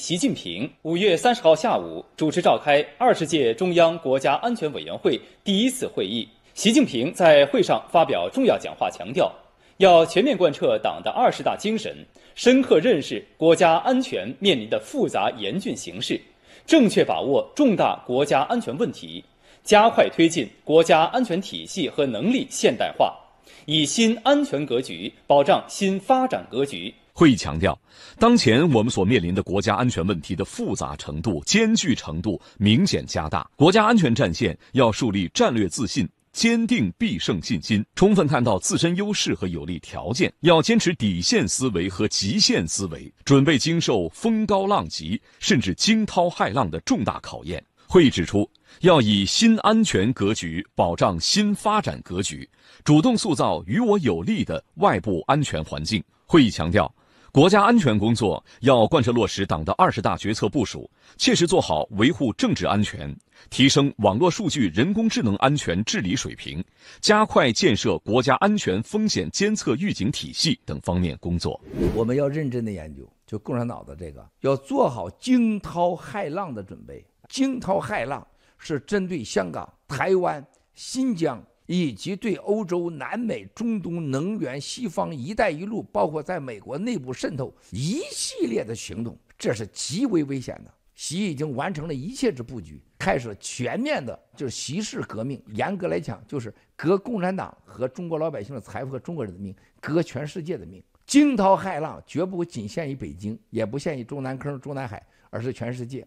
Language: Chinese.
习近平五月三十号下午主持召开二十届中央国家安全委员会第一次会议。习近平在会上发表重要讲话，强调要全面贯彻党的二十大精神，深刻认识国家安全面临的复杂严峻形势，正确把握重大国家安全问题，加快推进国家安全体系和能力现代化，以新安全格局保障新发展格局。会议强调，当前我们所面临的国家安全问题的复杂程度、艰巨程度明显加大。国家安全战线要树立战略自信，坚定必胜信心，充分看到自身优势和有利条件，要坚持底线思维和极限思维，准备经受风高浪急甚至惊涛骇浪的重大考验。会议指出，要以新安全格局保障新发展格局，主动塑造与我有利的外部安全环境。会议强调。国家安全工作要贯彻落实党的二十大决策部署，切实做好维护政治安全、提升网络数据人工智能安全治理水平、加快建设国家安全风险监测预警体系等方面工作。我们要认真的研究，就共产党的这个要做好惊涛骇浪的准备。惊涛骇浪是针对香港、台湾、新疆。以及对欧洲、南美、中东能源、西方“一带一路”，包括在美国内部渗透一系列的行动，这是极为危险的。习已经完成了一切之布局，开始全面的，就是习式革命。严格来讲，就是革共产党和中国老百姓的财富和中国人的命，革全世界的命。惊涛骇浪绝不仅限于北京，也不限于中南坑、中南海，而是全世界。